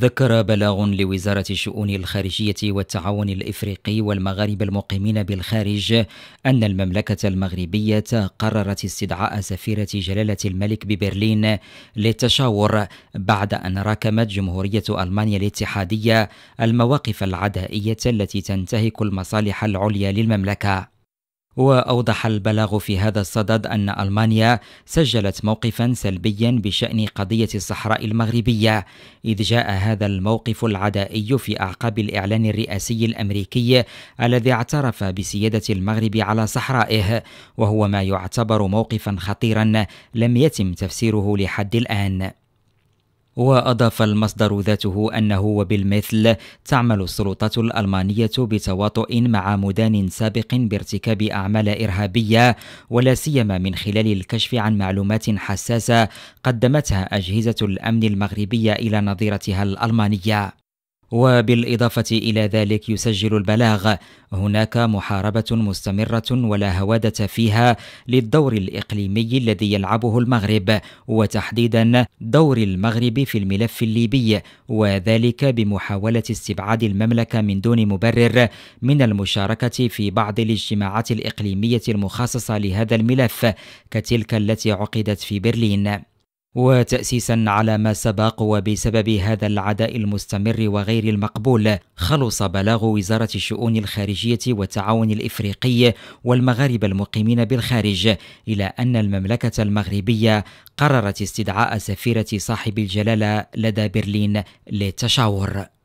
ذكر بلاغ لوزارة الشؤون الخارجية والتعاون الإفريقي والمغاربة المقيمين بالخارج أن المملكة المغربية قررت استدعاء سفيرة جلالة الملك ببرلين للتشاور بعد أن راكمت جمهورية ألمانيا الاتحادية المواقف العدائية التي تنتهك المصالح العليا للمملكة وأوضح البلاغ في هذا الصدد أن ألمانيا سجلت موقفا سلبيا بشأن قضية الصحراء المغربية إذ جاء هذا الموقف العدائي في أعقاب الإعلان الرئاسي الأمريكي الذي اعترف بسيادة المغرب على صحرائه وهو ما يعتبر موقفا خطيرا لم يتم تفسيره لحد الآن وأضاف المصدر ذاته أنه وبالمثل تعمل السلطات الألمانية بتواطؤ مع مدان سابق بارتكاب أعمال إرهابية ولا سيما من خلال الكشف عن معلومات حساسة قدمتها أجهزة الأمن المغربية إلى نظيرتها الألمانية وبالإضافة إلى ذلك يسجل البلاغ هناك محاربة مستمرة ولا هوادة فيها للدور الإقليمي الذي يلعبه المغرب وتحديدا دور المغرب في الملف الليبي وذلك بمحاولة استبعاد المملكة من دون مبرر من المشاركة في بعض الاجتماعات الإقليمية المخصصة لهذا الملف كتلك التي عقدت في برلين وتأسيسا على ما سبق وبسبب هذا العداء المستمر وغير المقبول خلص بلاغ وزارة الشؤون الخارجية والتعاون الإفريقي والمغاربة المقيمين بالخارج إلى أن المملكة المغربية قررت استدعاء سفيرة صاحب الجلالة لدى برلين للتشاور